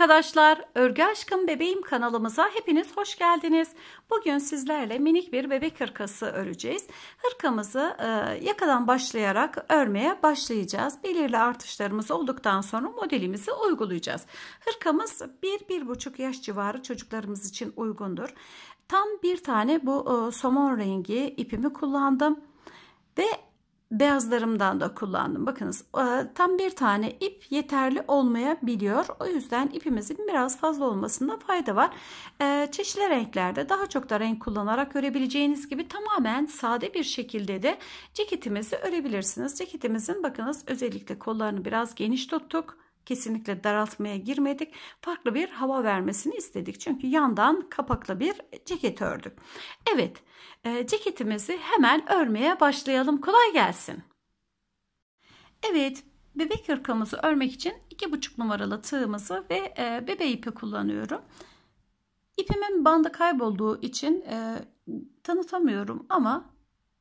arkadaşlar, Örgü Aşkım Bebeğim kanalımıza hepiniz hoş geldiniz. Bugün sizlerle minik bir bebek hırkası öreceğiz. Hırkamızı e, yakadan başlayarak örmeye başlayacağız. Belirli artışlarımız olduktan sonra modelimizi uygulayacağız. Hırkamız 1-1,5 yaş civarı çocuklarımız için uygundur. Tam bir tane bu e, somon rengi ipimi kullandım. Ve beyazlarımdan da kullandım. Bakınız e, tam bir tane ip yeterli olmayabiliyor. O yüzden ipimizin biraz fazla olmasında fayda var. E, çeşitli renklerde daha çok da renk kullanarak örebileceğiniz gibi tamamen sade bir şekilde de ceketimizi örebilirsiniz. Ceketimizin bakınız özellikle kollarını biraz geniş tuttuk. Kesinlikle daraltmaya girmedik. Farklı bir hava vermesini istedik. Çünkü yandan kapaklı bir ceket ördük. Evet. Evet. Ee, ceketimizi hemen örmeye başlayalım. Kolay gelsin. Evet bebek yırkamızı örmek için 2,5 numaralı tığımızı ve e, bebe ipi kullanıyorum. İpimin bandı kaybolduğu için e, tanıtamıyorum ama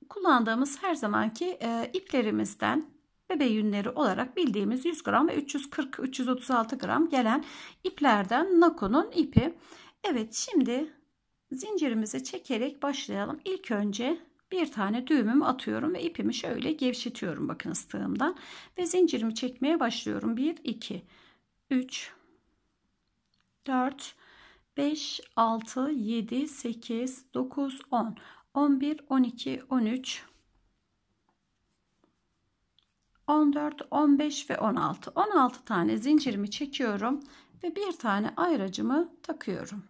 kullandığımız her zamanki e, iplerimizden bebe yünleri olarak bildiğimiz 100 gram ve 340-336 gram gelen iplerden Nako'nun ipi. Evet şimdi zincirimizi çekerek başlayalım. İlk önce bir tane düğümümü atıyorum ve ipimi şöyle gevşetiyorum bakın tığımdan ve zincirimi çekmeye başlıyorum. 1 2 3 4 5 6 7 8 9 10 11 12 13 14 15 ve 16 16 tane zincirimi çekiyorum ve bir tane ayracımı takıyorum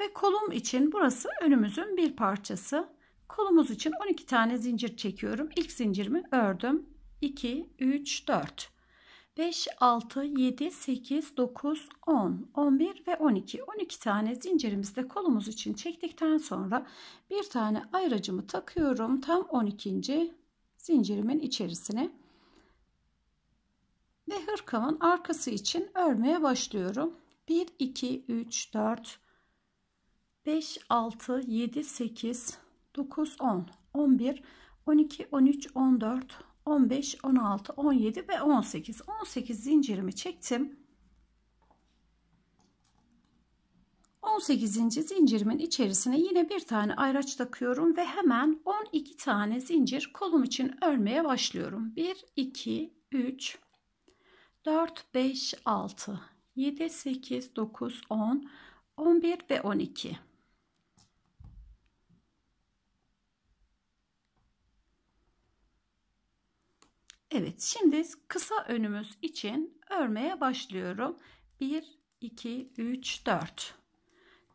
ve kolum için burası önümüzün bir parçası. Kolumuz için 12 tane zincir çekiyorum. İlk zincirimi ördüm. 2, 3, 4, 5, 6, 7, 8, 9, 10, 11 ve 12. 12 tane zincirimizde kolumuz için çektikten sonra bir tane ayracımı takıyorum. Tam 12. zincirimin içerisine. Ve hırkamın arkası için örmeye başlıyorum. 1, 2, 3, 4, 5. 5, 6, 7, 8, 9, 10, 11, 12, 13, 14, 15, 16, 17 ve 18. 18 zincirimi çektim. 18. zincirimin içerisine yine bir tane ayraç takıyorum ve hemen 12 tane zincir kolum için örmeye başlıyorum. 1, 2, 3, 4, 5, 6, 7, 8, 9, 10, 11 ve 12. Evet şimdi kısa önümüz için örmeye başlıyorum. 1, 2, 3, 4,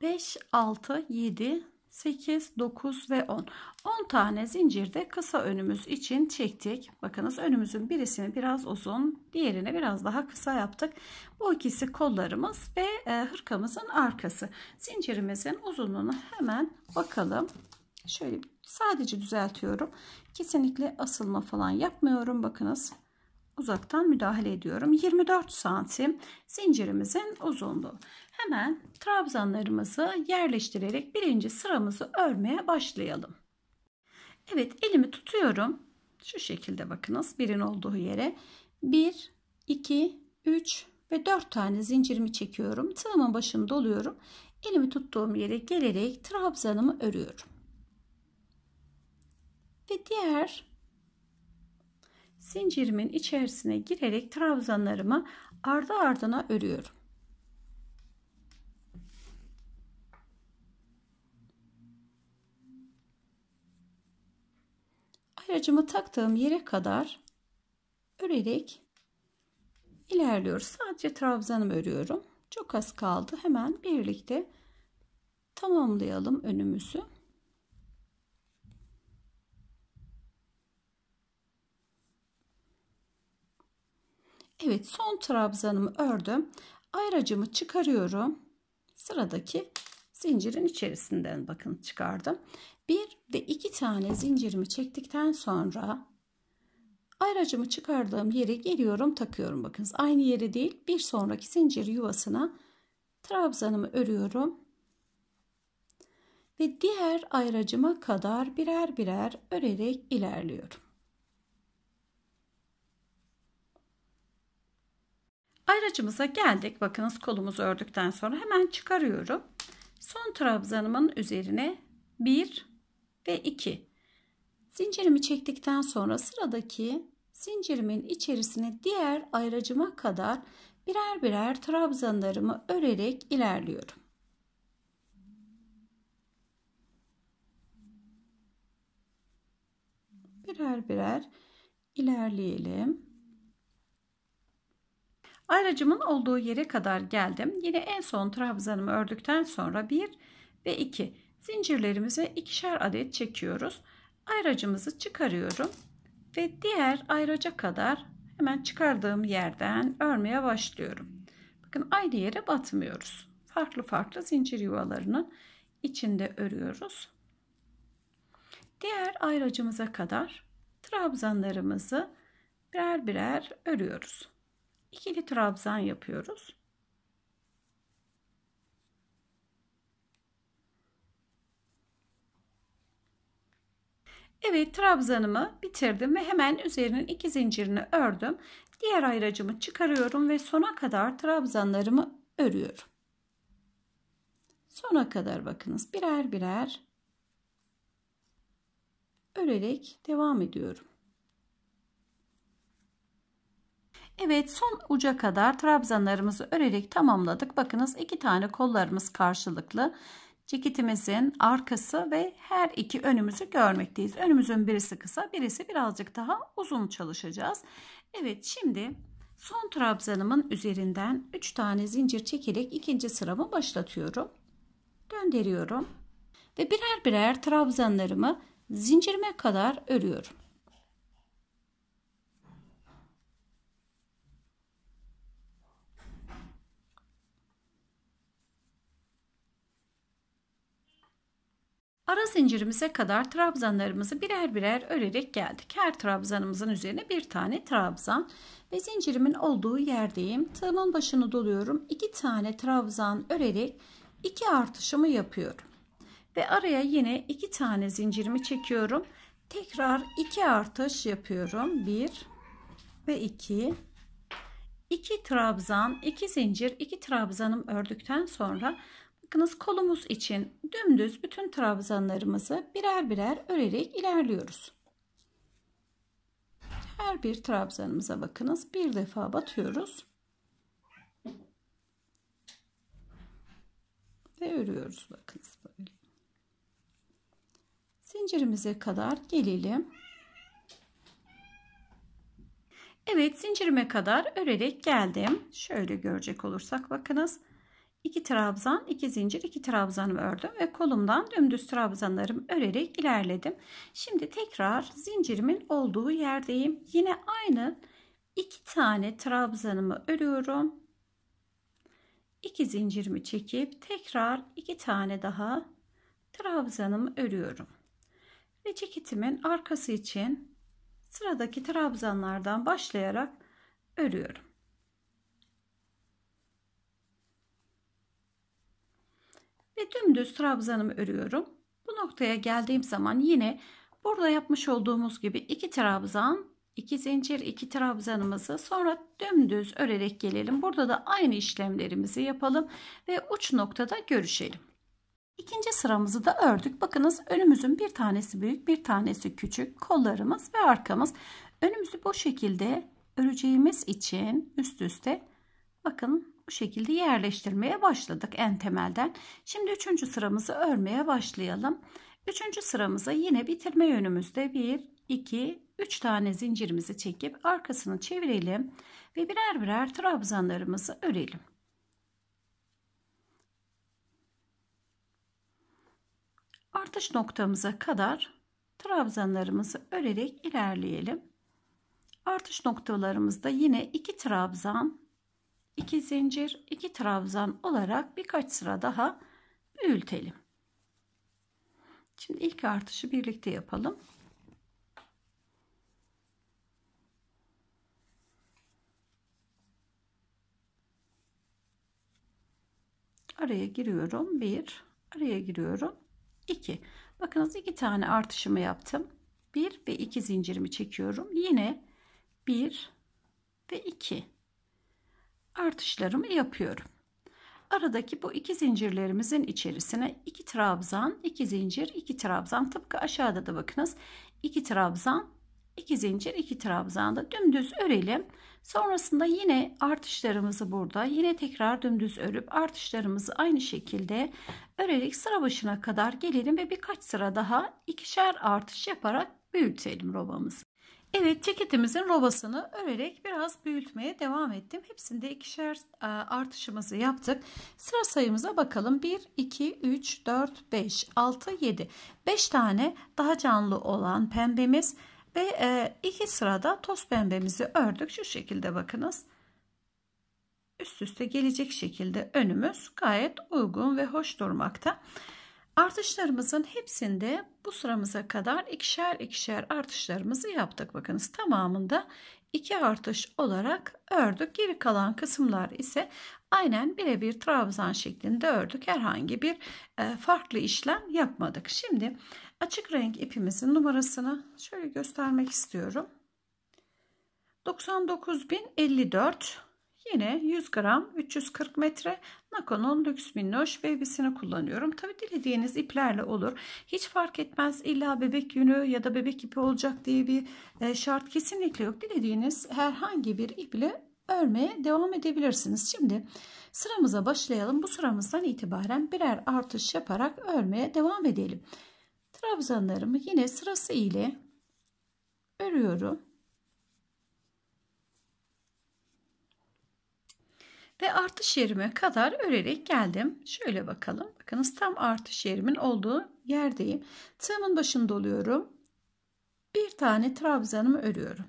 5, 6, 7, 8, 9 ve 10. 10 tane zincirde kısa önümüz için çektik. Bakınız önümüzün birisini biraz uzun, diğerini biraz daha kısa yaptık. Bu ikisi kollarımız ve e, hırkamızın arkası. Zincirimizin uzunluğunu hemen bakalım. Şöyle sadece düzeltiyorum. Kesinlikle asılma falan yapmıyorum. Bakınız uzaktan müdahale ediyorum. 24 santim zincirimizin uzunluğu. Hemen trabzanlarımızı yerleştirerek birinci sıramızı örmeye başlayalım. Evet elimi tutuyorum. Şu şekilde bakınız birin olduğu yere 1, 2, 3 ve 4 tane zincirimi çekiyorum. Tığımın başını doluyorum. Elimi tuttuğum yere gelerek trabzanımı örüyorum diğer zincirimin içerisine girerek trabzanlarımı ardı ardına örüyorum. Ayacımı taktığım yere kadar örerek ilerliyoruz. Sadece trabzanımı örüyorum. Çok az kaldı. Hemen birlikte tamamlayalım önümüzü. Evet son trabzanımı ördüm. Ayracımı çıkarıyorum. Sıradaki zincirin içerisinden bakın çıkardım. Bir ve iki tane zincirimi çektikten sonra ayracımı çıkardığım yere geliyorum takıyorum. Bakınız aynı yere değil bir sonraki zincir yuvasına trabzanımı örüyorum. Ve diğer ayracıma kadar birer birer örerek ilerliyorum. Ayracımıza geldik. Bakınız kolumuzu ördükten sonra hemen çıkarıyorum. Son trabzanımın üzerine 1 ve 2 zincirimi çektikten sonra sıradaki zincirimin içerisine diğer ayracıma kadar birer birer trabzanlarımı örerek ilerliyorum. Birer birer ilerleyelim. Ayracımın olduğu yere kadar geldim. Yine en son trabzanımı ördükten sonra 1 ve 2 zincirlerimize ikişer adet çekiyoruz. Ayracımızı çıkarıyorum ve diğer ayraca kadar hemen çıkardığım yerden örmeye başlıyorum. Bakın aynı yere batmıyoruz. Farklı farklı zincir yuvalarının içinde örüyoruz. Diğer ayracımıza kadar trabzanlarımızı birer birer örüyoruz ikili trabzan yapıyoruz. Evet trabzanımı bitirdim ve hemen üzerinin iki zincirini ördüm. Diğer ayracımı çıkarıyorum ve sona kadar trabzanlarımı örüyorum. Sona kadar bakınız birer birer örerek devam ediyorum. Evet son uca kadar trabzanlarımızı örerek tamamladık. Bakınız iki tane kollarımız karşılıklı. Ceketimizin arkası ve her iki önümüzü görmekteyiz. Önümüzün birisi kısa birisi birazcık daha uzun çalışacağız. Evet şimdi son trabzanımın üzerinden 3 tane zincir çekerek ikinci sıramı başlatıyorum. Döndürüyorum ve birer birer trabzanlarımı zincirime kadar örüyorum. ara zincirimize kadar trabzanlarımızı birer birer örerek geldik. Her trabzanımızın üzerine bir tane trabzan ve zincirimin olduğu yerdeyim. Tığımın başını doluyorum. 2 tane trabzan örerek 2 artışımı yapıyorum. Ve araya yine 2 tane zincirimi çekiyorum. Tekrar 2 artış yapıyorum. 1 ve 2 2 trabzan, 2 zincir, 2 trabzanım ördükten sonra Bakınız kolumuz için dümdüz bütün trabzanlarımızı birer birer örerek ilerliyoruz. Her bir trabzanımıza bakınız. Bir defa batıyoruz. Ve örüyoruz bakınız böyle. Zincirimize kadar gelelim. Evet zincirime kadar örerek geldim. Şöyle görecek olursak bakınız. 2 trabzan, 2 zincir, 2 trabzanımı ördüm ve kolumdan dümdüz trabzanlarım örerek ilerledim. Şimdi tekrar zincirimin olduğu yerdeyim. Yine aynı 2 tane trabzanımı örüyorum. 2 zincirimi çekip tekrar 2 tane daha trabzanımı örüyorum. Ve ceketimin arkası için sıradaki trabzanlardan başlayarak örüyorum. ve dümdüz trabzanımı örüyorum. Bu noktaya geldiğim zaman yine burada yapmış olduğumuz gibi iki trabzan, iki zincir, iki trabzanımızı sonra dümdüz örerek gelelim. Burada da aynı işlemlerimizi yapalım ve uç noktada görüşelim. İkinci sıramızı da ördük. Bakınız önümüzün bir tanesi büyük, bir tanesi küçük. Kollarımız ve arkamız. Önümüzü bu şekilde öreceğimiz için üst üste bakın bu şekilde yerleştirmeye başladık en temelden. Şimdi üçüncü sıramızı örmeye başlayalım. Üçüncü sıramızı yine bitirme yönümüzde 1, 2, 3 tane zincirimizi çekip arkasını çevirelim ve birer birer trabzanlarımızı örelim. Artış noktamıza kadar trabzanlarımızı örerek ilerleyelim. Artış noktalarımızda yine 2 trabzan 2 zincir, 2 trabzan olarak birkaç sıra daha büyütelim. Şimdi ilk artışı birlikte yapalım. Araya giriyorum. 1 araya giriyorum. 2. Bakınız 2 tane artışımı yaptım. 1 ve 2 zincirimi çekiyorum. Yine 1 ve 2 artışlarımı yapıyorum. Aradaki bu iki zincirlerimizin içerisine iki trabzan, iki zincir, iki trabzan. Tıpkı aşağıda da bakınız. iki trabzan, iki zincir, iki trabzan da dümdüz örelim. Sonrasında yine artışlarımızı burada yine tekrar dümdüz örüp artışlarımızı aynı şekilde örerek sıra başına kadar gelelim ve birkaç sıra daha ikişer artış yaparak büyütelim robamızı. Evet ceketimizin robasını örerek biraz büyütmeye devam ettim. Hepsinde ikişer e, artışımızı yaptık. Sıra sayımıza bakalım. 1, 2, 3, 4, 5, 6, 7. 5 tane daha canlı olan pembemiz ve e, iki sırada toz pembemizi ördük. Şu şekilde bakınız. Üst üste gelecek şekilde önümüz gayet uygun ve hoş durmakta. Artışlarımızın hepsinde bu sıramıza kadar ikişer ikişer artışlarımızı yaptık. Bakınız tamamında iki artış olarak ördük. Geri kalan kısımlar ise aynen birebir trabzan şeklinde ördük. Herhangi bir e, farklı işlem yapmadık. Şimdi açık renk ipimizin numarasını şöyle göstermek istiyorum. 99054 Yine 100 gram 340 metre Nakon'un lüks minnoş bebisini kullanıyorum. Tabi dilediğiniz iplerle olur. Hiç fark etmez illa bebek yünü ya da bebek ipi olacak diye bir e, şart kesinlikle yok. Dilediğiniz herhangi bir iple örmeye devam edebilirsiniz. Şimdi sıramıza başlayalım. Bu sıramızdan itibaren birer artış yaparak örmeye devam edelim. Trabzanlarımı yine sırası ile örüyorum. ve artış yerime kadar örerek geldim. Şöyle bakalım. Bakınız tam artış yerimin olduğu yerdeyim. Tığımın başını doluyorum. Bir tane trabzanımı örüyorum.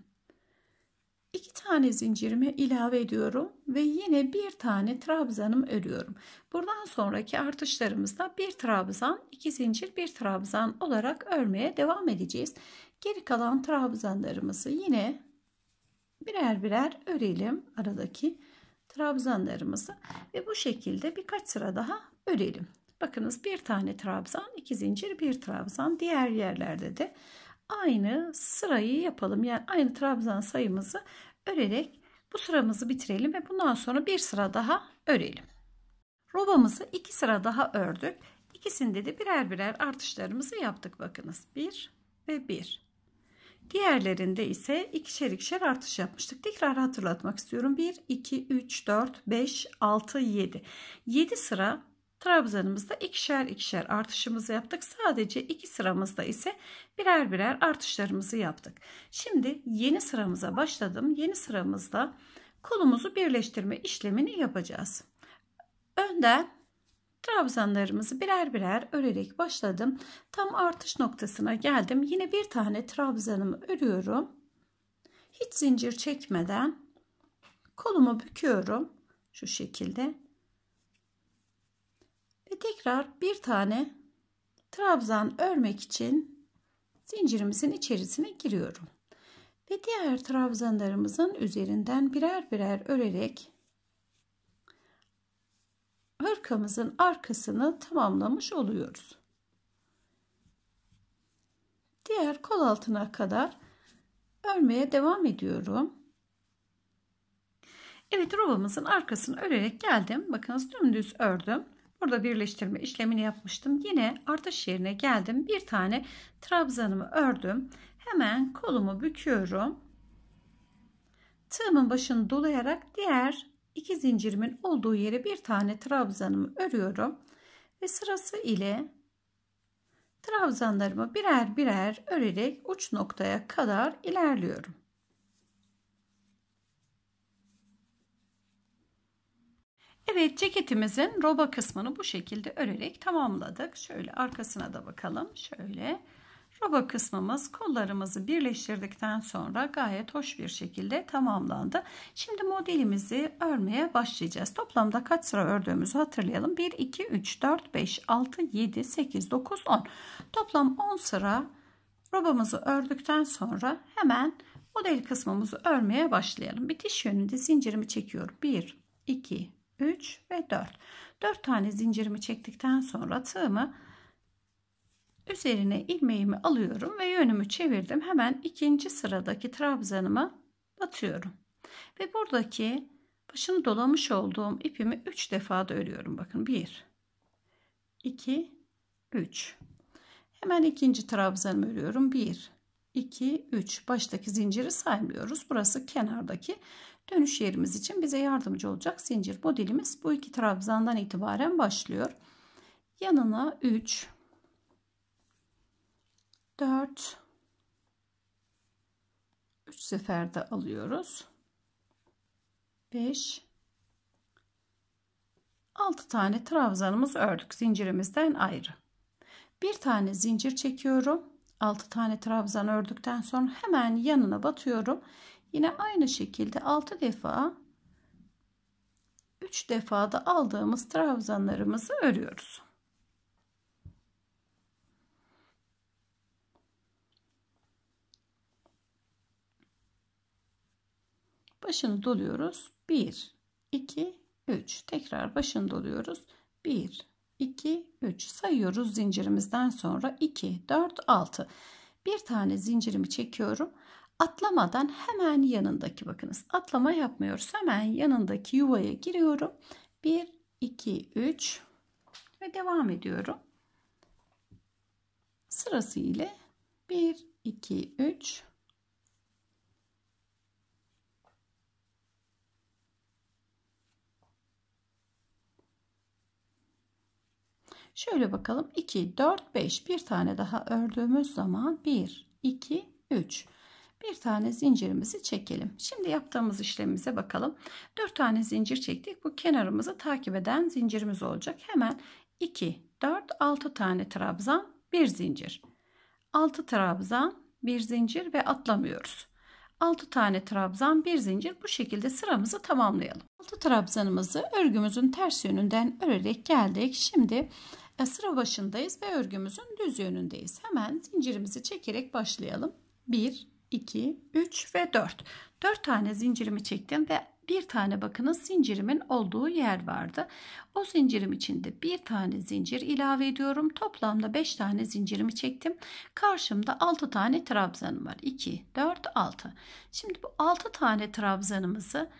İki tane zincirimi ilave ediyorum ve yine bir tane trabzanımı örüyorum. Buradan sonraki artışlarımızda bir trabzan, iki zincir, bir trabzan olarak örmeye devam edeceğiz. Geri kalan trabzanlarımızı yine birer birer örelim aradaki trabzanlarımızı ve bu şekilde birkaç sıra daha örelim. Bakınız bir tane trabzan, iki zincir, bir trabzan. Diğer yerlerde de aynı sırayı yapalım. Yani aynı trabzan sayımızı örerek bu sıramızı bitirelim ve bundan sonra bir sıra daha örelim. Robamızı iki sıra daha ördük. İkisinde de birer birer artışlarımızı yaptık bakınız. 1 ve 1. Diğerlerinde ise ikişer ikişer artış yapmıştık. Tekrar hatırlatmak istiyorum. 1, 2, 3, 4, 5, 6, 7. 7 sıra trabzanımızda ikişer ikişer artışımızı yaptık. Sadece iki sıramızda ise birer birer artışlarımızı yaptık. Şimdi yeni sıramıza başladım. Yeni sıramızda kolumuzu birleştirme işlemini yapacağız. Önden trabzanlarımızı birer birer örerek başladım. Tam artış noktasına geldim. Yine bir tane trabzanımı örüyorum. Hiç zincir çekmeden kolumu büküyorum şu şekilde. Ve tekrar bir tane trabzan örmek için zincirimizin içerisine giriyorum. Ve diğer trabzanlarımızın üzerinden birer birer örerek Hırkamızın arkasını tamamlamış oluyoruz. Diğer kol altına kadar örmeye devam ediyorum. Evet robamızın arkasını örerek geldim. Bakınız dümdüz ördüm. Burada birleştirme işlemini yapmıştım. Yine artış yerine geldim. Bir tane trabzanımı ördüm. Hemen kolumu büküyorum. Tığımın başını dolayarak diğer iki zincirimin olduğu yere bir tane trabzanımı örüyorum ve sırası ile trabzanlarımı birer birer örerek uç noktaya kadar ilerliyorum. Evet ceketimizin roba kısmını bu şekilde örerek tamamladık. Şöyle arkasına da bakalım. Şöyle Roba kısmımız kollarımızı birleştirdikten sonra gayet hoş bir şekilde tamamlandı. Şimdi modelimizi örmeye başlayacağız. Toplamda kaç sıra ördüğümüzü hatırlayalım. 1, 2, 3, 4, 5, 6, 7, 8, 9, 10. Toplam 10 sıra robamızı ördükten sonra hemen model kısmımızı örmeye başlayalım. Bitiş yönünde zincirimi çekiyorum. 1, 2, 3 ve 4. 4 tane zincirimi çektikten sonra tığımı Üzerine ilmeğimi alıyorum ve yönümü çevirdim. Hemen ikinci sıradaki trabzanıma batıyorum. Ve buradaki başını dolamış olduğum ipimi 3 defa da örüyorum. Bakın 1, 2, 3. Hemen ikinci trabzanımı örüyorum. 1, 2, 3. Baştaki zinciri saymıyoruz. Burası kenardaki dönüş yerimiz için bize yardımcı olacak zincir modelimiz. Bu iki trabzandan itibaren başlıyor. Yanına 3, 4 3 seferde alıyoruz. 5 6 tane trabzanımız ördük zincirimizden ayrı. Bir tane zincir çekiyorum. 6 tane trabzan ördükten sonra hemen yanına batıyorum. Yine aynı şekilde 6 defa 3 defada aldığımız trabzanlarımızı örüyoruz. Başını doluyoruz. 1, 2, 3. Tekrar başını doluyoruz. 1, 2, 3. Sayıyoruz zincirimizden sonra 2, 4, 6. Bir tane zincirimi çekiyorum. Atlamadan hemen yanındaki bakınız. Atlama yapmıyoruz. Hemen yanındaki yuvaya giriyorum. 1, 2, 3 ve devam ediyorum. Sırası ile 1, 2, 3 Şöyle bakalım 2, 4, 5 bir tane daha ördüğümüz zaman 1, 2, 3 bir tane zincirimizi çekelim. Şimdi yaptığımız işlemimize bakalım. 4 tane zincir çektik. Bu kenarımızı takip eden zincirimiz olacak. Hemen 2, 4, 6 tane trabzan, bir zincir. 6 trabzan, bir zincir ve atlamıyoruz. 6 tane trabzan, bir zincir. Bu şekilde sıramızı tamamlayalım. 6 trabzanımızı örgümüzün ters yönünden örerek geldik. Şimdi e, sıra başındayız ve örgümüzün düz yönündeyiz. Hemen zincirimizi çekerek başlayalım. 1, 2, 3 ve 4. 4 tane zincirimi çektim ve bir tane bakınız zincirimin olduğu yer vardı. O zincirim içinde bir tane zincir ilave ediyorum. Toplamda 5 tane zincirimi çektim. Karşımda 6 tane trabzanım var. 2, 4, 6. Şimdi bu 6 tane trabzanımızı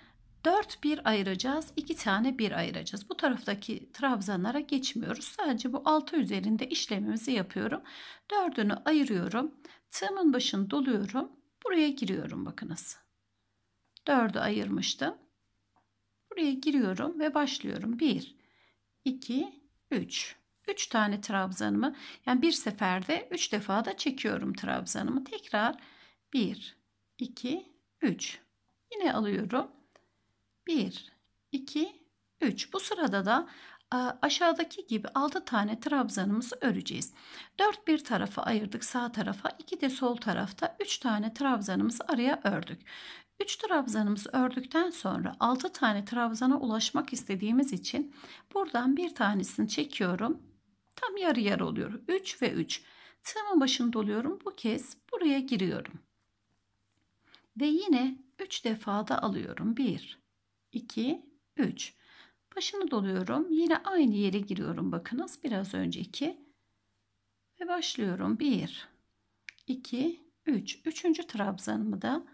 4 bir ayıracağız. 2 tane bir ayıracağız. Bu taraftaki trabzanlara geçmiyoruz. Sadece bu 6 üzerinde işlemimizi yapıyorum. 4'ünü ayırıyorum. Tığımın başını doluyorum. Buraya giriyorum bakınız. 4'ü ayırmıştım. Buraya giriyorum ve başlıyorum. 1, 2, 3. 3 tane trabzanımı yani bir seferde 3 defa da çekiyorum trabzanımı. Tekrar 1, 2, 3. Yine alıyorum. 1, 2, 3. Bu sırada da aşağıdaki gibi 6 tane trabzanımızı öreceğiz. 4 bir tarafa ayırdık sağ tarafa 2 de sol tarafta 3 tane trabzanımızı araya ördük. 3 trabzanımızı ördükten sonra 6 tane trabzana ulaşmak istediğimiz için buradan bir tanesini çekiyorum. Tam yarı yarı oluyor. 3 ve 3. Tığımın başını doluyorum. Bu kez buraya giriyorum. Ve yine 3 da alıyorum. 1 2, 3. Başını doluyorum. Yine aynı yere giriyorum. Bakınız biraz önceki. Ve başlıyorum. 1, 2, 3. Üçüncü trabzanımı da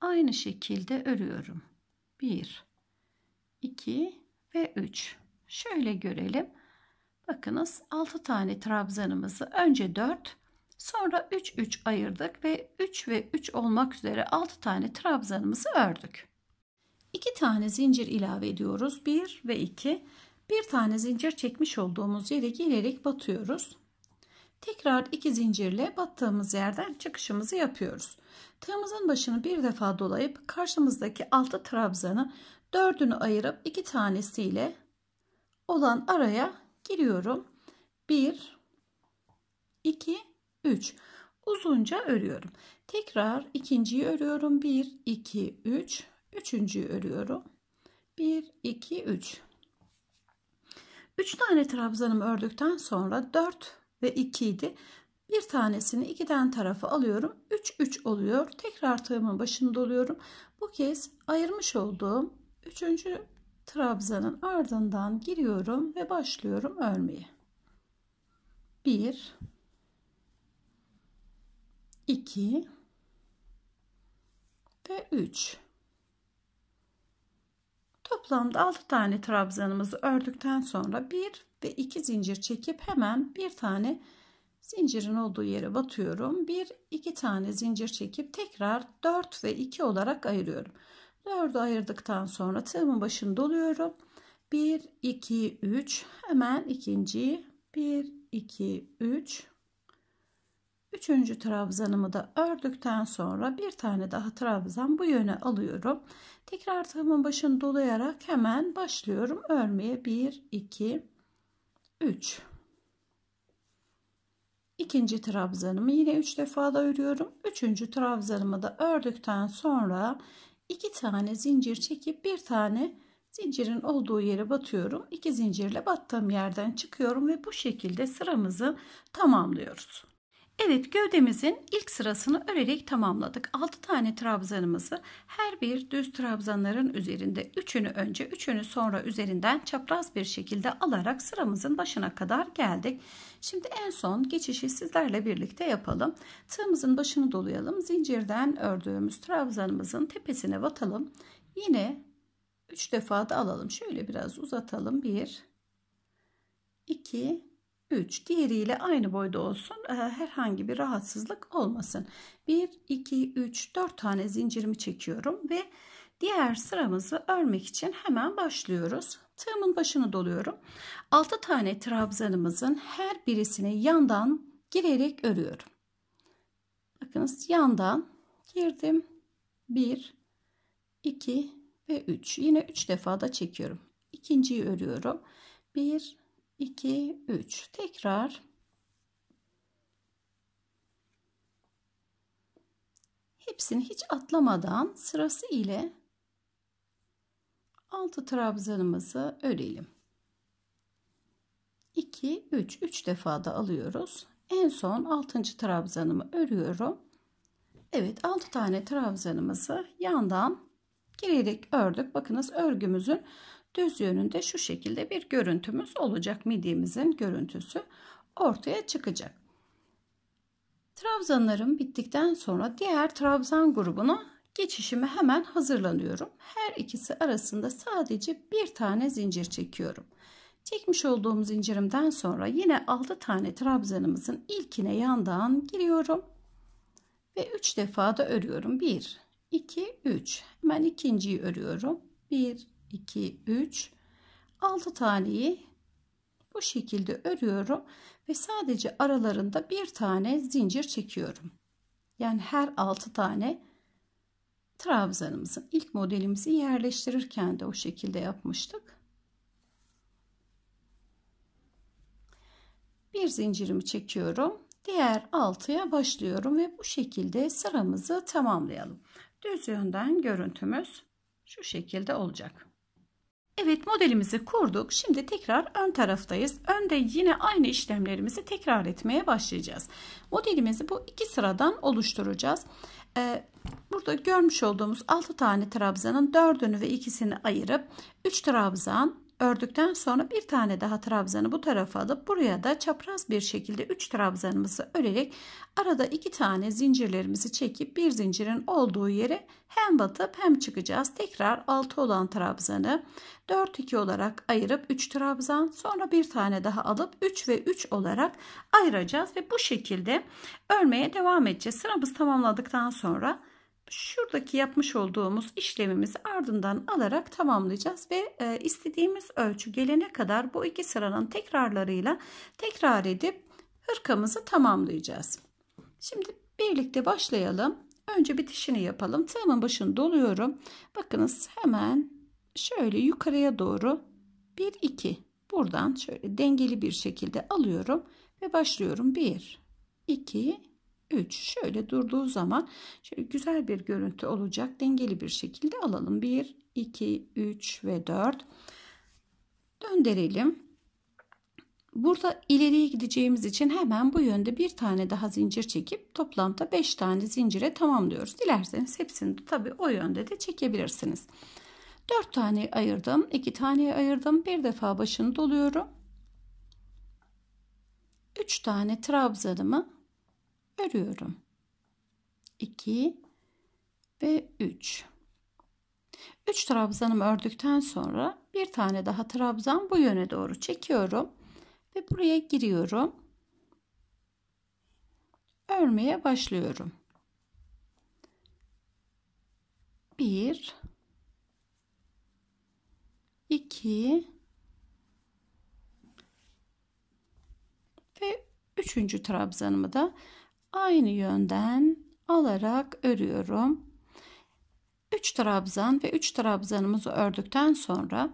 aynı şekilde örüyorum. 1, 2 ve 3. Şöyle görelim. Bakınız 6 tane trabzanımızı önce 4 sonra 3 3 ayırdık ve 3 ve 3 olmak üzere 6 tane trabzanımızı ördük. 2 tane zincir ilave ediyoruz. 1 ve 2. Bir tane zincir çekmiş olduğumuz yere gelerek batıyoruz. Tekrar 2 zincirle battığımız yerden çıkışımızı yapıyoruz. Tığımızın başını bir defa dolayıp karşımızdaki altı trabzanı dördünü ayırıp 2 tanesiyle olan araya giriyorum. 1 2 3 uzunca örüyorum. Tekrar ikinciyi örüyorum. 1 2 3 Üçüncüyü örüyorum. 1, 2, 3. 3 tane trabzanım ördükten sonra 4 ve 2 idi. Bir tanesini ikiden tarafa alıyorum. 3 3 oluyor. Tekrar tığımın başında doluyorum. Bu kez ayırmış olduğum üçüncü trabzanın ardından giriyorum ve başlıyorum örmeye. 1 2 ve 3 Toplamda 6 tane trabzanımızı ördükten sonra 1 ve 2 zincir çekip hemen bir tane zincirin olduğu yere batıyorum. 1 2 tane zincir çekip tekrar 4 ve 2 olarak ayırıyorum. 4'ü ayırdıktan sonra tığımın başını doluyorum. 1 2 3 hemen ikinciyi 1 2 3 Üçüncü trabzanımı da ördükten sonra bir tane daha trabzan bu yöne alıyorum. Tekrar tığımın başını dolayarak hemen başlıyorum örmeye. 1, 2, 3. İkinci trabzanımı yine 3 defa da örüyorum. Üçüncü trabzanımı da ördükten sonra iki tane zincir çekip bir tane zincirin olduğu yere batıyorum. İki zincirle battığım yerden çıkıyorum ve bu şekilde sıramızı tamamlıyoruz. Evet gövdemizin ilk sırasını örerek tamamladık. 6 tane trabzanımızı her bir düz trabzanların üzerinde 3'ünü önce 3'ünü sonra üzerinden çapraz bir şekilde alarak sıramızın başına kadar geldik. Şimdi en son geçişi sizlerle birlikte yapalım. Tığımızın başını dolayalım. Zincirden ördüğümüz trabzanımızın tepesine batalım. Yine 3 defa da alalım. Şöyle biraz uzatalım. 1 2 3 diğeriyle aynı boyda olsun e, herhangi bir rahatsızlık olmasın 1 2 3 4 tane zincirimi çekiyorum ve diğer sıramızı örmek için hemen başlıyoruz tığımın başını doluyorum 6 tane trabzanımızın her birisini yandan girerek örüyorum bakınız yandan girdim 1 2 ve 3 yine 3 defa da çekiyorum ikinciyi örüyorum 1 2 3 tekrar hepsini hiç atlamadan sırası ile altı trabzanımızı örelim 2 3 3 defa da alıyoruz en son 6. trabzanımı örüyorum Evet 6 tane trabzanımızı yandan girerek ördük bakınız örgümüzün Düz yönünde şu şekilde bir görüntümüz olacak. Midyemizin görüntüsü ortaya çıkacak. Trabzanlarım bittikten sonra diğer trabzan grubuna geçişimi hemen hazırlanıyorum. Her ikisi arasında sadece bir tane zincir çekiyorum. Çekmiş olduğum zincirimden sonra yine 6 tane trabzanımızın ilkine yandan giriyorum. Ve 3 defa da örüyorum. 1, 2, 3. Hemen ikinciyi örüyorum. 1, 2, 3, 6 taneyi bu şekilde örüyorum ve sadece aralarında bir tane zincir çekiyorum. Yani her 6 tane trabzanımızın ilk modelimizi yerleştirirken de o şekilde yapmıştık. Bir zincirimi çekiyorum. Diğer 6'ya başlıyorum ve bu şekilde sıramızı tamamlayalım. Düz yönden görüntümüz şu şekilde olacak. Evet modelimizi kurduk. Şimdi tekrar ön taraftayız. Önde yine aynı işlemlerimizi tekrar etmeye başlayacağız. Modelimizi bu iki sıradan oluşturacağız. Ee, burada görmüş olduğumuz 6 tane trabzanın 4'ünü ve ikisini ayırıp 3 trabzan ördükten sonra bir tane daha trabzanı bu tarafa alıp buraya da çapraz bir şekilde 3 trabzanımızı örerek arada 2 tane zincirlerimizi çekip bir zincirin olduğu yere hem batıp hem çıkacağız. Tekrar 6 olan trabzanı 4-2 olarak ayırıp 3 trabzan sonra bir tane daha alıp 3 ve 3 olarak ayıracağız ve bu şekilde örmeye devam edeceğiz. Sıramız tamamladıktan sonra şuradaki yapmış olduğumuz işlemimizi ardından alarak tamamlayacağız ve e, istediğimiz ölçü gelene kadar bu iki sıranın tekrarlarıyla tekrar edip hırkamızı tamamlayacağız. Şimdi birlikte başlayalım. Önce bitişini yapalım. Tığımın başını doluyorum. Bakınız hemen şöyle yukarıya doğru 1 2 buradan şöyle dengeli bir şekilde alıyorum ve başlıyorum. 1 2 3 şöyle durduğu zaman şöyle güzel bir görüntü olacak dengeli bir şekilde alalım 1 2 3 ve 4 döndürelim burada ileriye gideceğimiz için hemen bu yönde bir tane daha zincir çekip toplamda 5 tane zincire tamamlıyoruz dilerseniz hepsini tabi o yönde de çekebilirsiniz 4 tane ayırdım 2 tane ayırdım bir defa başını doluyorum 3 tane trabzanımı örüyorum. 2 ve 3. 3 trabzanımı ördükten sonra bir tane daha trabzan bu yöne doğru çekiyorum ve buraya giriyorum. Örmeye başlıyorum. 1 2 ve 3. trabzanımı da aynı yönden alarak örüyorum. 3 trabzan ve 3 trabzanımızı ördükten sonra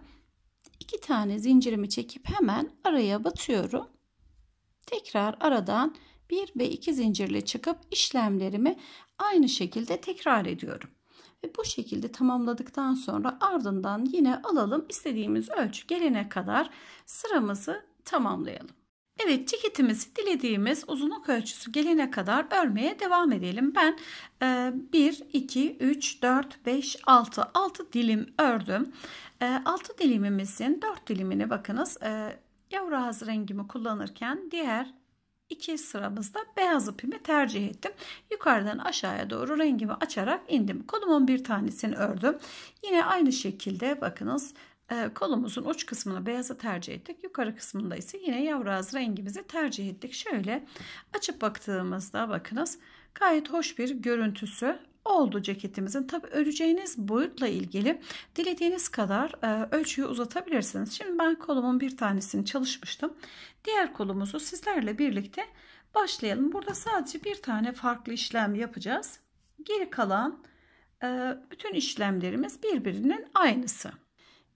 2 tane zincirimi çekip hemen araya batıyorum. Tekrar aradan 1 ve 2 zincirle çıkıp işlemlerimi aynı şekilde tekrar ediyorum. Ve bu şekilde tamamladıktan sonra ardından yine alalım istediğimiz ölçü gelene kadar sıramızı tamamlayalım. Evet ceketimizi dilediğimiz uzunluk ölçüsü gelene kadar örmeye devam edelim. Ben 1, 2, 3, 4, 5, 6, 6 dilim ördüm. 6 e, dilimimizin 4 dilimini bakınız e, yavru ağız rengimi kullanırken diğer iki sıramızda beyaz ipimi tercih ettim. Yukarıdan aşağıya doğru rengimi açarak indim. Kolumun bir tanesini ördüm. Yine aynı şekilde bakınız ee, kolumuzun uç kısmını beyaza tercih ettik. Yukarı kısmında ise yine yavraz rengimizi tercih ettik. Şöyle açıp baktığımızda bakınız gayet hoş bir görüntüsü oldu ceketimizin. Tabi öreceğiniz boyutla ilgili dilediğiniz kadar e, ölçüyü uzatabilirsiniz. Şimdi ben kolumun bir tanesini çalışmıştım. Diğer kolumuzu sizlerle birlikte başlayalım. Burada sadece bir tane farklı işlem yapacağız. Geri kalan e, bütün işlemlerimiz birbirinin aynısı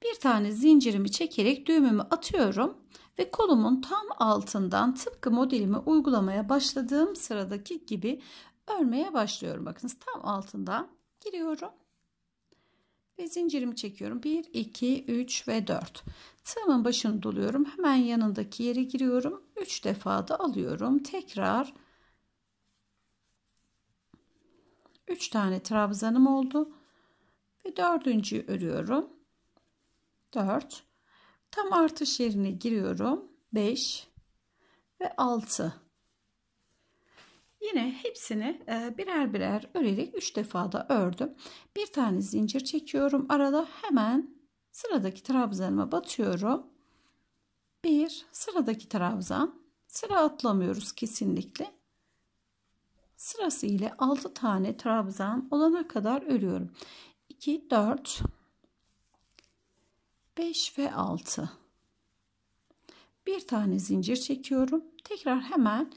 bir tane zincirimi çekerek düğümümü atıyorum ve kolumun tam altından tıpkı modelimi uygulamaya başladığım sıradaki gibi örmeye başlıyorum. Bakınız tam altından giriyorum ve zincirimi çekiyorum. 1, 2, 3 ve 4. Tığımın başını doluyorum. Hemen yanındaki yere giriyorum. 3 defa da alıyorum. Tekrar 3 tane trabzanım oldu. Ve dördüncüyü örüyorum. 4. Tam artış yerine giriyorum. 5 ve 6. Yine hepsini e, birer birer örerek 3 defa da ördüm. Bir tane zincir çekiyorum. Arada hemen sıradaki trabzanıma batıyorum. 1 sıradaki trabzan. Sıra atlamıyoruz kesinlikle. Sırası ile 6 tane trabzan olana kadar örüyorum. 2 4 5 ve 6 bir tane zincir çekiyorum tekrar hemen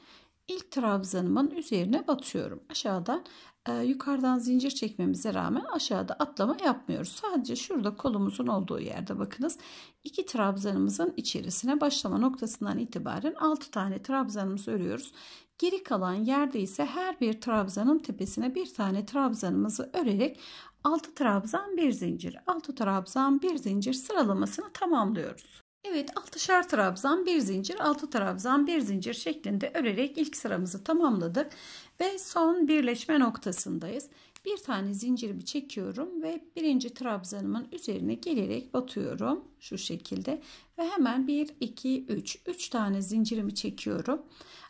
ilk trabzanımın üzerine batıyorum aşağıdan e, yukarıdan zincir çekmemize rağmen aşağıda atlama yapmıyoruz sadece şurada kolumuzun olduğu yerde bakınız iki trabzanımızın içerisine başlama noktasından itibaren 6 tane trabzanımızı örüyoruz geri kalan yerde ise her bir trabzanın tepesine bir tane trabzanımızı örerek 6 trabzan 1 zincir 6 trabzan 1 zincir sıralamasını tamamlıyoruz. Evet 6'şar trabzan 1 zincir 6 trabzan 1 zincir şeklinde örerek ilk sıramızı tamamladık ve son birleşme noktasındayız. Bir tane zincirimi çekiyorum ve birinci trabzanımın üzerine gelerek batıyorum şu şekilde ve hemen 1 2 3 3 tane zincirimi çekiyorum.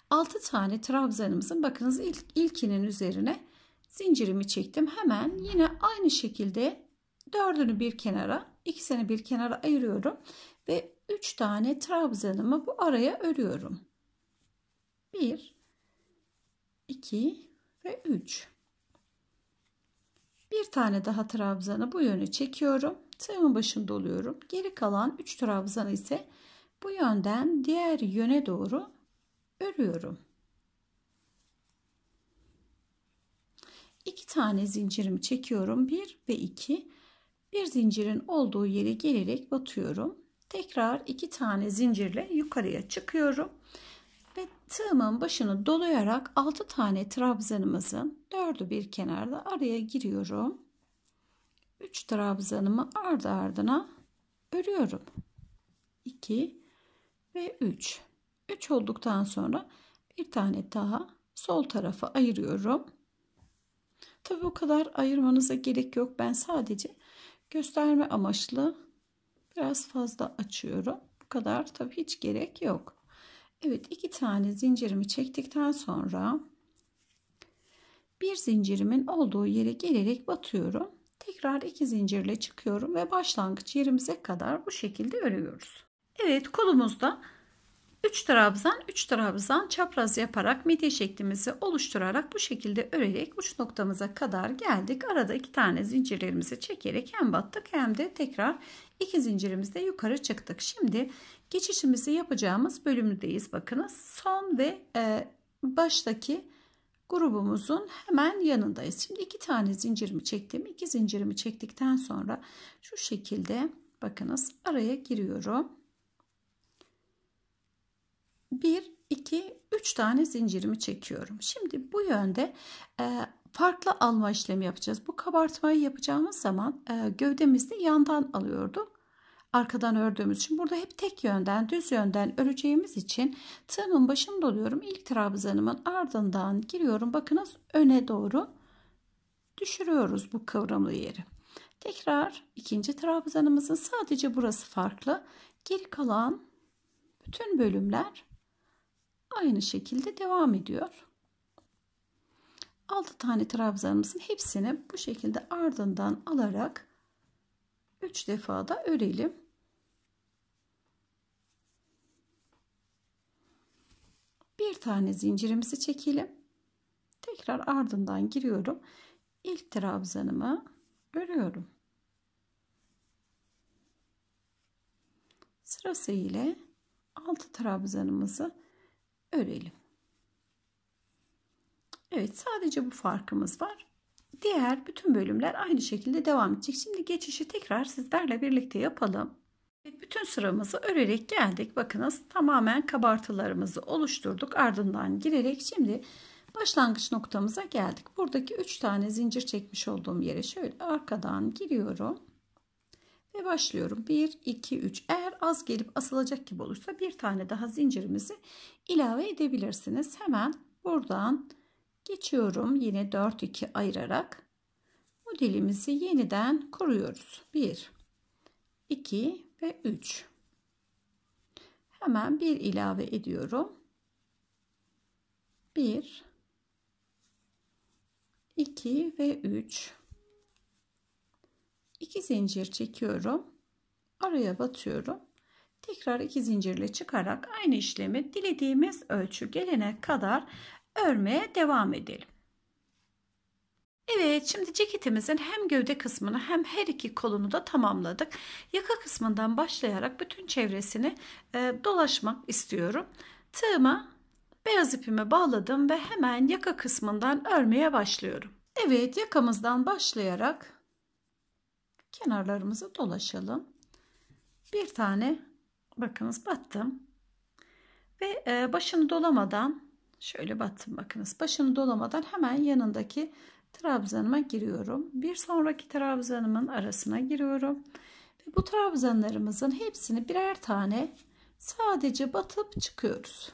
6 tane trabzanımızın bakınız ilk ilkinin üzerine Zincirimi çektim. Hemen yine aynı şekilde dördünü bir kenara, ikisini bir kenara ayırıyorum ve üç tane trabzanımı bu araya örüyorum. Bir, iki ve üç. Bir tane daha trabzanı bu yöne çekiyorum. Tığımın başında oluyorum. Geri kalan 3 trabzanı ise bu yönden diğer yöne doğru örüyorum. 2 tane zincirimi çekiyorum. 1 ve 2. Bir zincirin olduğu yere gelerek batıyorum. Tekrar 2 tane zincirle yukarıya çıkıyorum. Ve tığımın başını dolayarak 6 tane trabzanımızın 4'ü bir kenarda araya giriyorum. 3 trabzanımı ardı ardına örüyorum. 2 ve 3. 3 olduktan sonra bir tane daha sol tarafa ayırıyorum. Tabi o kadar ayırmanıza gerek yok. Ben sadece gösterme amaçlı biraz fazla açıyorum. Bu kadar tabi hiç gerek yok. Evet iki tane zincirimi çektikten sonra bir zincirimin olduğu yere gelerek batıyorum. Tekrar iki zincirle çıkıyorum ve başlangıç yerimize kadar bu şekilde örüyoruz. Evet kolumuzda 3 trabzan 3 trabzan çapraz yaparak midye şeklimizi oluşturarak bu şekilde örerek uç noktamıza kadar geldik. Arada iki tane zincirlerimizi çekerek hem battık hem de tekrar iki zincirimizde yukarı çıktık. Şimdi geçişimizi yapacağımız bölümdeyiz. Bakınız son ve e, baştaki grubumuzun hemen yanındayız. Şimdi iki tane zincirimi çektim. İki zincirimi çektikten sonra şu şekilde bakınız araya giriyorum 1, 2, 3 tane zincirimi çekiyorum. Şimdi bu yönde e, farklı alma işlemi yapacağız. Bu kabartmayı yapacağımız zaman e, gövdemizde yandan alıyorduk. Arkadan ördüğümüz için burada hep tek yönden düz yönden öreceğimiz için tığımın başını doluyorum. İlk trabzanımın ardından giriyorum. Bakınız öne doğru düşürüyoruz bu kıvrımlı yeri. Tekrar ikinci trabzanımızın sadece burası farklı. Geri kalan bütün bölümler aynı şekilde devam ediyor. 6 tane trabzanımızın hepsini bu şekilde ardından alarak 3 defa da örelim. Bir tane zincirimizi çekelim. Tekrar ardından giriyorum. İlk trabzanımı örüyorum. Sırasıyla ile 6 trabzanımızı örelim. Evet sadece bu farkımız var. Diğer bütün bölümler aynı şekilde devam edecek. Şimdi geçişi tekrar sizlerle birlikte yapalım. Bütün sıramızı örerek geldik. Bakınız tamamen kabartılarımızı oluşturduk. Ardından girerek şimdi başlangıç noktamıza geldik. Buradaki 3 tane zincir çekmiş olduğum yere şöyle arkadan giriyorum. Ve başlıyorum. 1, 2, 3. Eğer az gelip asılacak gibi olursa bir tane daha zincirimizi ilave edebilirsiniz. Hemen buradan geçiyorum yine 4-2 ayırarak modelimizi yeniden kuruyoruz. 1, 2 ve 3. Hemen bir ilave ediyorum. 1, 2 ve 3 2 zincir çekiyorum araya batıyorum tekrar iki zincirle çıkarak aynı işlemi dilediğimiz ölçü gelene kadar örmeye devam edelim. Evet şimdi ceketimizin hem gövde kısmını hem her iki kolunu da tamamladık. Yaka kısmından başlayarak bütün çevresini e, dolaşmak istiyorum. Tığıma beyaz ipimi bağladım ve hemen yaka kısmından örmeye başlıyorum. Evet yakamızdan başlayarak kenarlarımızı dolaşalım. Bir tane Bakınız battım. Ve e, başını dolamadan şöyle battım bakınız. Başını dolamadan hemen yanındaki trabzanıma giriyorum. Bir sonraki trabzanımın arasına giriyorum. Ve bu trabzanlarımızın hepsini birer tane sadece batıp çıkıyoruz.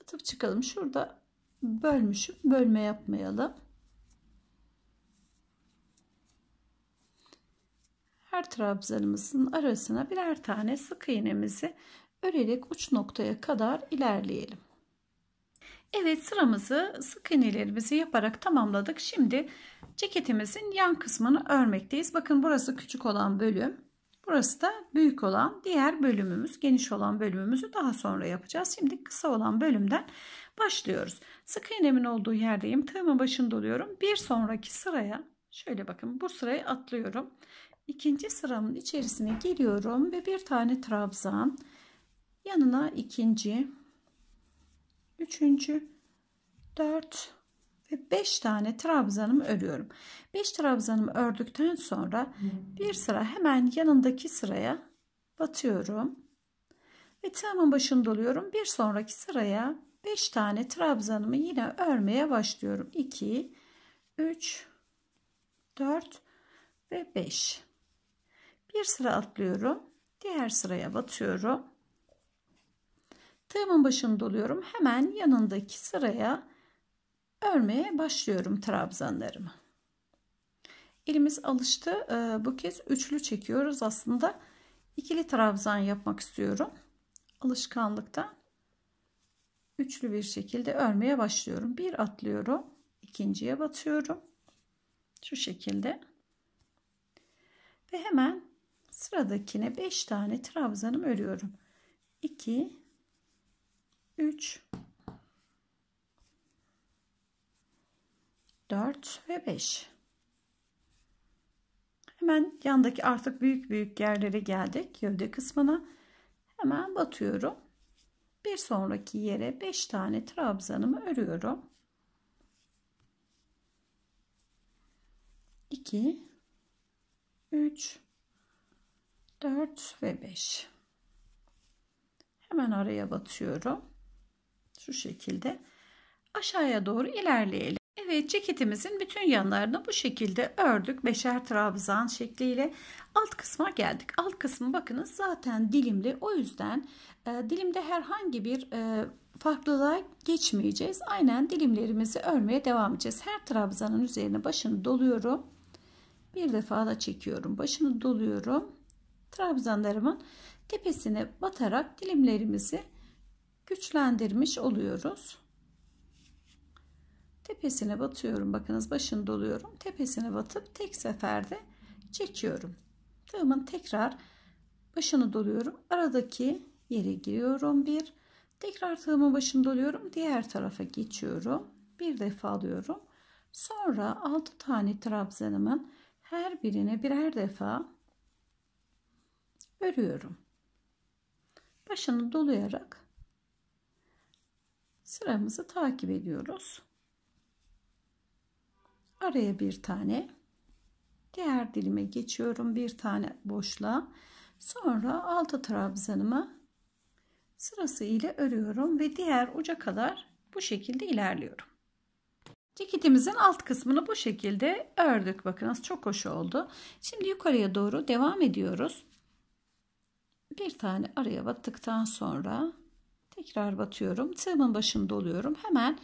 Batıp çıkalım. Şurada bölmüşüm. Bölme yapmayalım. her trabzanımızın arasına birer tane sık iğnemizi örerek uç noktaya kadar ilerleyelim. Evet sıramızı sık iğnelerimizi yaparak tamamladık. Şimdi ceketimizin yan kısmını örmekteyiz. Bakın burası küçük olan bölüm. Burası da büyük olan diğer bölümümüz, geniş olan bölümümüzü daha sonra yapacağız. Şimdi kısa olan bölümden başlıyoruz. Sık iğnemin olduğu yerdeyim. Tığımın başını doluyorum. Bir sonraki sıraya şöyle bakın bu sırayı atlıyorum ikinci sıramın içerisine giriyorum ve bir tane trabzan yanına ikinci üçüncü dört ve beş tane trabzanımı örüyorum Beş trabzanımı ördükten sonra bir sıra hemen yanındaki sıraya batıyorum ve tığımın başını doluyorum bir sonraki sıraya beş tane trabzanımı yine örmeye başlıyorum 2 üç, dört ve beş bir sıra atlıyorum diğer sıraya batıyorum tığımın başını doluyorum hemen yanındaki sıraya örmeye başlıyorum trabzanlarımı elimiz alıştı ee, bu kez üçlü çekiyoruz aslında ikili trabzan yapmak istiyorum alışkanlıkta üçlü bir şekilde örmeye başlıyorum bir atlıyorum ikinciye batıyorum şu şekilde ve hemen Sıradakine 5 tane trabzanım örüyorum. 2 3 4 ve 5 hemen yandaki artık büyük büyük yerlere geldik gövde kısmına hemen batıyorum bir sonraki yere 5 tane trabzanımı örüyorum 2 3 4 ve 5 hemen araya batıyorum şu şekilde aşağıya doğru ilerleyelim Evet ceketimizin bütün yanlarını bu şekilde ördük beşer trabzan şekliyle alt kısma geldik alt kısmı bakınız zaten dilimli o yüzden e, dilimde herhangi bir e, farklılığa geçmeyeceğiz aynen dilimlerimizi örmeye devam edeceğiz her trabzanın üzerine başını doluyorum bir defa da çekiyorum başını doluyorum trabzanlarımın tepesine batarak dilimlerimizi güçlendirmiş oluyoruz. Tepesine batıyorum. Bakınız başını doluyorum. Tepesine batıp tek seferde çekiyorum. Tığımın tekrar başını doluyorum. Aradaki yere giriyorum. Bir tekrar tığımın başını doluyorum. Diğer tarafa geçiyorum. Bir defa alıyorum. Sonra 6 tane trabzanımın her birine birer defa örüyorum. Başını dolayarak sıramızı takip ediyoruz. Araya bir tane diğer dilime geçiyorum. Bir tane boşluğa. Sonra altı trabzanımı sırası ile örüyorum ve diğer uca kadar bu şekilde ilerliyorum. Ceketimizin alt kısmını bu şekilde ördük. Bakınız çok hoş oldu. Şimdi yukarıya doğru devam ediyoruz bir tane araya battıktan sonra tekrar batıyorum. Tığımın başını doluyorum. Hemen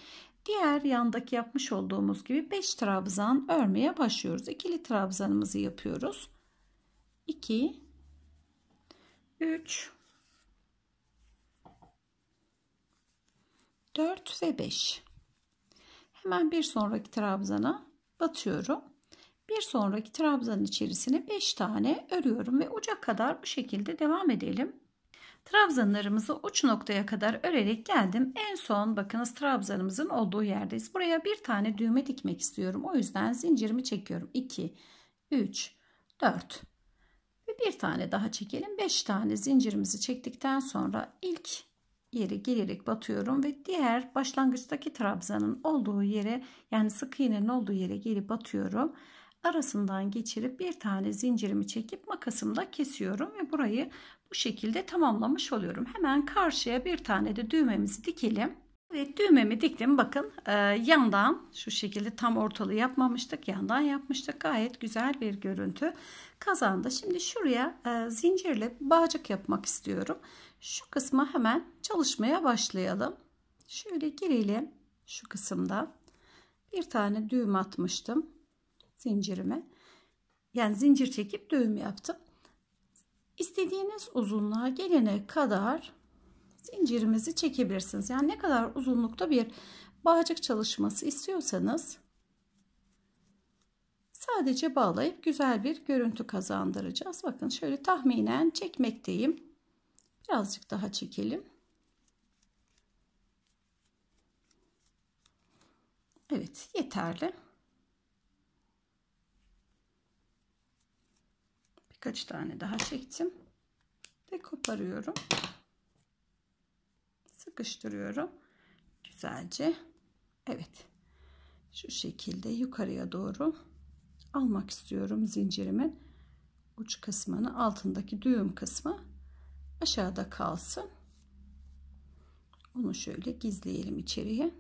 diğer yandaki yapmış olduğumuz gibi 5 trabzan örmeye başlıyoruz. İkili trabzanımızı yapıyoruz. 2 3 4 ve 5 hemen bir sonraki trabzana batıyorum bir sonraki trabzanın içerisine 5 tane örüyorum ve uca kadar bu şekilde devam edelim. Trabzanlarımızı uç noktaya kadar örerek geldim. En son bakınız trabzanımızın olduğu yerdeyiz. Buraya bir tane düğme dikmek istiyorum. O yüzden zincirimi çekiyorum. 2, 3, 4 ve bir tane daha çekelim. 5 tane zincirimizi çektikten sonra ilk yere gelerek batıyorum ve diğer başlangıçtaki trabzanın olduğu yere yani sık iğnenin olduğu yere geri batıyorum arasından geçirip bir tane zincirimi çekip makasımda kesiyorum ve burayı bu şekilde tamamlamış oluyorum. Hemen karşıya bir tane de düğmemizi dikelim. Evet düğmemi diktim bakın e, yandan şu şekilde tam ortalığı yapmamıştık yandan yapmıştık gayet güzel bir görüntü kazandı. Şimdi şuraya e, zincirle bağcık yapmak istiyorum. Şu kısma hemen çalışmaya başlayalım. Şöyle girelim şu kısımda bir tane düğüm atmıştım zincirime. Yani zincir çekip düğüm yaptım. İstediğiniz uzunluğa gelene kadar zincirimizi çekebilirsiniz. Yani ne kadar uzunlukta bir bağcık çalışması istiyorsanız sadece bağlayıp güzel bir görüntü kazandıracağız. Bakın şöyle tahminen çekmekteyim. Birazcık daha çekelim. Evet yeterli. birkaç tane daha çektim ve koparıyorum sıkıştırıyorum güzelce Evet şu şekilde yukarıya doğru almak istiyorum zincirimin uç kısmını altındaki düğüm kısmı aşağıda kalsın onu şöyle gizleyelim içeriye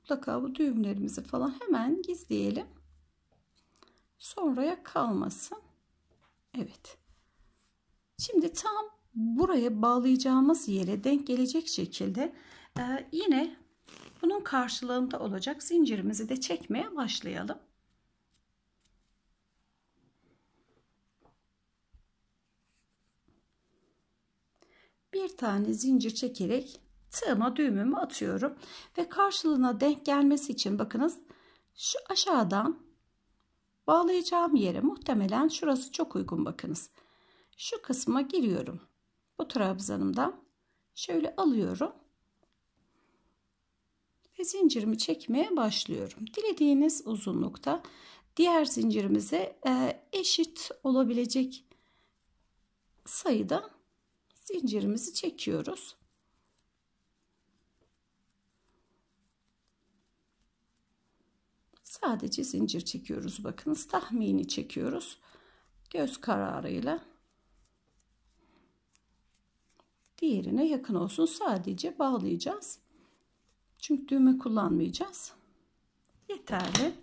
mutlaka bu düğümlerimizi falan hemen gizleyelim sonraya kalmasın. Evet. Şimdi tam buraya bağlayacağımız yere denk gelecek şekilde e, yine bunun karşılığında olacak zincirimizi de çekmeye başlayalım. Bir tane zincir çekerek tığıma düğümümü atıyorum ve karşılığına denk gelmesi için bakınız şu aşağıdan Bağlayacağım yere muhtemelen şurası çok uygun bakınız. Şu kısma giriyorum. Bu trabzanımdan şöyle alıyorum. Ve zincirimi çekmeye başlıyorum. Dilediğiniz uzunlukta diğer zincirimize e, eşit olabilecek sayıda zincirimizi çekiyoruz. Sadece zincir çekiyoruz. Bakınız tahmini çekiyoruz. Göz kararıyla diğerine yakın olsun. Sadece bağlayacağız. Çünkü düğme kullanmayacağız. Yeterli.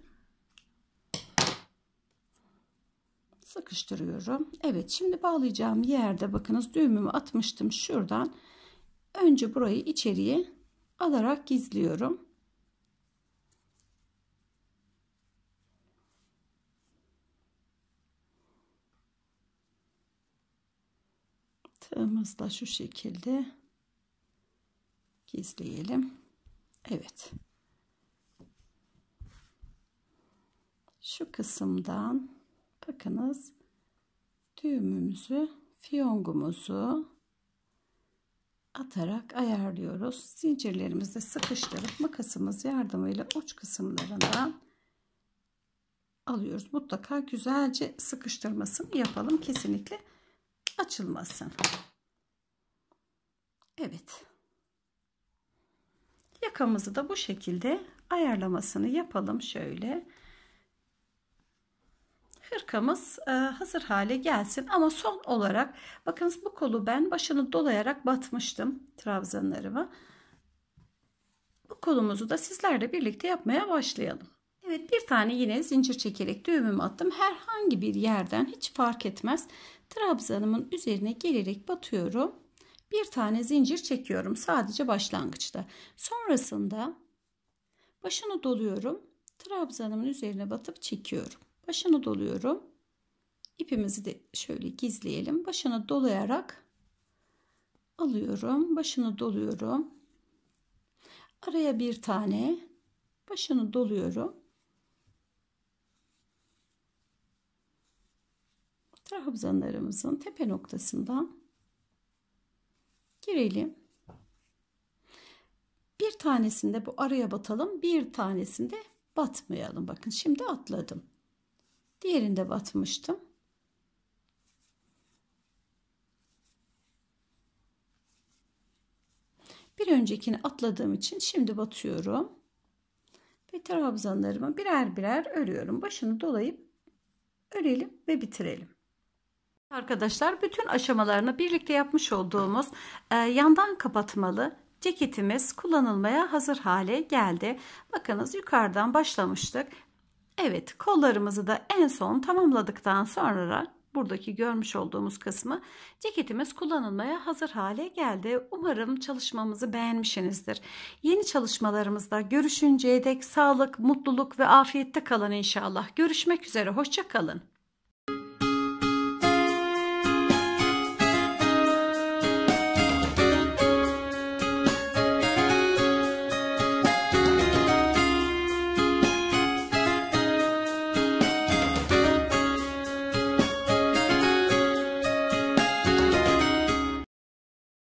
Sıkıştırıyorum. Evet şimdi bağlayacağım yerde bakınız düğümümü atmıştım şuradan. Önce burayı içeriye alarak gizliyorum. Tığımızda şu şekilde gizleyelim. Evet. Şu kısımdan bakınız düğümümüzü, fiyongumuzu atarak ayarlıyoruz. Zincirlerimizi sıkıştırıp makasımız yardımıyla uç kısımlarından alıyoruz. Mutlaka güzelce sıkıştırmasını yapalım. Kesinlikle açılmasın. Evet. Yakamızı da bu şekilde ayarlamasını yapalım şöyle. Hırkamız e, hazır hale gelsin ama son olarak bakınız bu kolu ben başını dolayarak batmıştım trabzanlarımı. Bu kolumuzu da sizlerle birlikte yapmaya başlayalım. Evet bir tane yine zincir çekerek düğümümü attım. Herhangi bir yerden hiç fark etmez. Trabzanımın üzerine gelerek batıyorum bir tane zincir çekiyorum sadece başlangıçta. Sonrasında başını doluyorum. Trabzanımın üzerine batıp çekiyorum. Başını doluyorum. ipimizi de şöyle gizleyelim. Başını dolayarak alıyorum. Başını doluyorum. Araya bir tane başını doluyorum. Trabzanlarımızın tepe noktasından Çevirelim. Bir tanesinde bu araya batalım. Bir tanesinde batmayalım. Bakın şimdi atladım. Diğerinde batmıştım. Bir öncekini atladığım için şimdi batıyorum. Ve trabzanlarımı birer birer örüyorum. Başını dolayıp örelim ve bitirelim. Arkadaşlar bütün aşamalarını birlikte yapmış olduğumuz e, yandan kapatmalı ceketimiz kullanılmaya hazır hale geldi. Bakınız yukarıdan başlamıştık. Evet kollarımızı da en son tamamladıktan sonra buradaki görmüş olduğumuz kısmı ceketimiz kullanılmaya hazır hale geldi. Umarım çalışmamızı beğenmişsinizdir. Yeni çalışmalarımızda görüşünceye dek sağlık, mutluluk ve afiyette kalın inşallah. Görüşmek üzere, hoşça kalın.